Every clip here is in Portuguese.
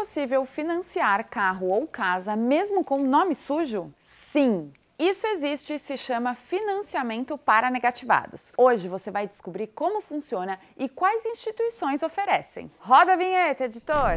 possível financiar carro ou casa mesmo com nome sujo? Sim! Isso existe e se chama financiamento para negativados. Hoje você vai descobrir como funciona e quais instituições oferecem. Roda a vinheta, editor!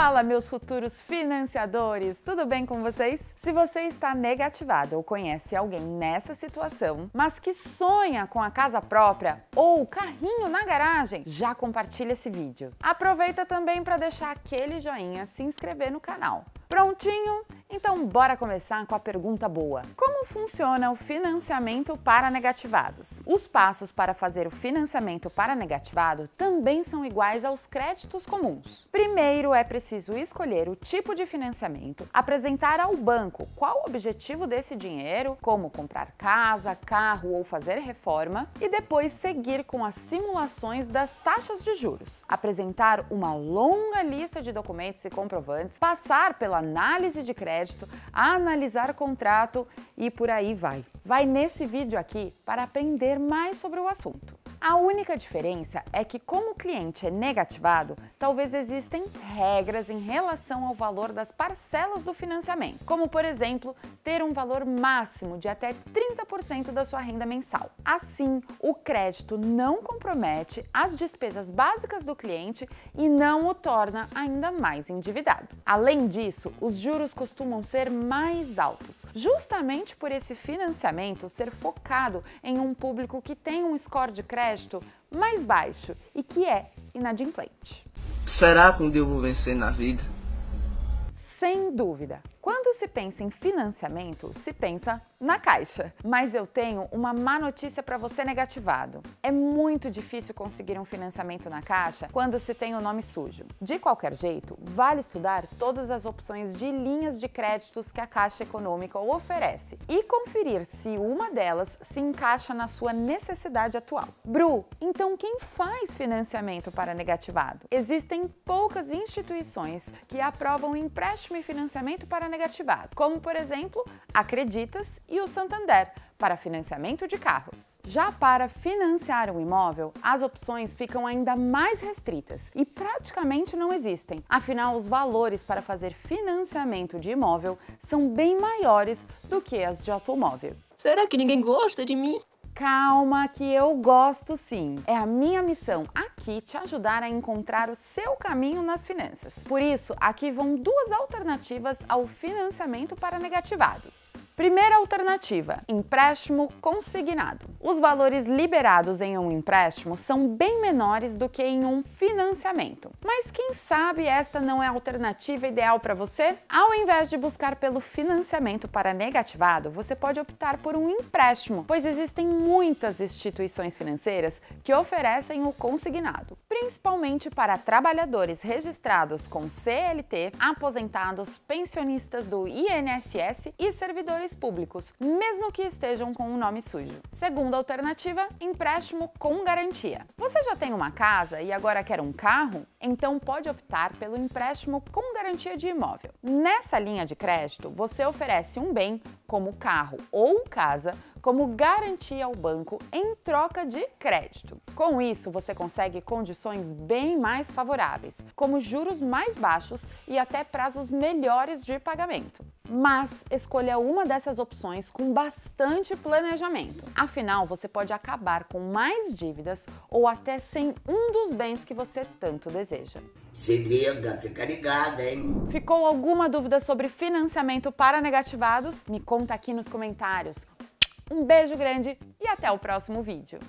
Fala, meus futuros financiadores! Tudo bem com vocês? Se você está negativado ou conhece alguém nessa situação, mas que sonha com a casa própria ou carrinho na garagem, já compartilha esse vídeo. Aproveita também para deixar aquele joinha, se inscrever no canal. Prontinho? Então, bora começar com a pergunta boa. Como funciona o financiamento para negativados? Os passos para fazer o financiamento para negativado também são iguais aos créditos comuns. Primeiro é preciso escolher o tipo de financiamento, apresentar ao banco qual o objetivo desse dinheiro, como comprar casa, carro ou fazer reforma, e depois seguir com as simulações das taxas de juros, apresentar uma longa lista de documentos e comprovantes, passar pela análise de crédito crédito, analisar contrato e por aí vai. Vai nesse vídeo aqui para aprender mais sobre o assunto. A única diferença é que, como o cliente é negativado, talvez existem regras em relação ao valor das parcelas do financiamento, como, por exemplo, ter um valor máximo de até 30% da sua renda mensal. Assim, o crédito não compromete as despesas básicas do cliente e não o torna ainda mais endividado. Além disso, os juros costumam ser mais altos, justamente por esse financiamento ser focado em um público que tem um score de crédito crédito mais baixo e que é inadimplente. Será que um dia eu vou vencer na vida? Sem dúvida. Quando se pensa em financiamento, se pensa na Caixa. Mas eu tenho uma má notícia para você negativado. É muito difícil conseguir um financiamento na Caixa quando se tem o um nome sujo. De qualquer jeito, vale estudar todas as opções de linhas de créditos que a Caixa Econômica oferece e conferir se uma delas se encaixa na sua necessidade atual. Bru, então quem faz financiamento para negativado? Existem poucas instituições que aprovam empréstimo e financiamento para negativar, como por exemplo acreditas e o Santander, para financiamento de carros. Já para financiar um imóvel, as opções ficam ainda mais restritas e praticamente não existem. Afinal, os valores para fazer financiamento de imóvel são bem maiores do que as de automóvel. Será que ninguém gosta de mim? Calma, que eu gosto sim. É a minha missão aqui te ajudar a encontrar o seu caminho nas finanças. Por isso, aqui vão duas alternativas ao financiamento para negativados. Primeira alternativa: empréstimo consignado. Os valores liberados em um empréstimo são bem menores do que em um financiamento. Mas quem sabe esta não é a alternativa ideal para você? Ao invés de buscar pelo financiamento para negativado, você pode optar por um empréstimo, pois existem muitas instituições financeiras que oferecem o consignado, principalmente para trabalhadores registrados com CLT, aposentados, pensionistas do INSS e servidores públicos, mesmo que estejam com o nome sujo. Segundo Segunda alternativa, empréstimo com garantia. Você já tem uma casa e agora quer um carro? Então pode optar pelo empréstimo com garantia de imóvel. Nessa linha de crédito, você oferece um bem, como carro ou casa, como garantia ao banco em troca de crédito. Com isso, você consegue condições bem mais favoráveis, como juros mais baixos e até prazos melhores de pagamento mas escolha uma dessas opções com bastante planejamento. Afinal, você pode acabar com mais dívidas ou até sem um dos bens que você tanto deseja. Se liga, fica ligada, hein? Ficou alguma dúvida sobre financiamento para negativados? Me conta aqui nos comentários. Um beijo grande e até o próximo vídeo.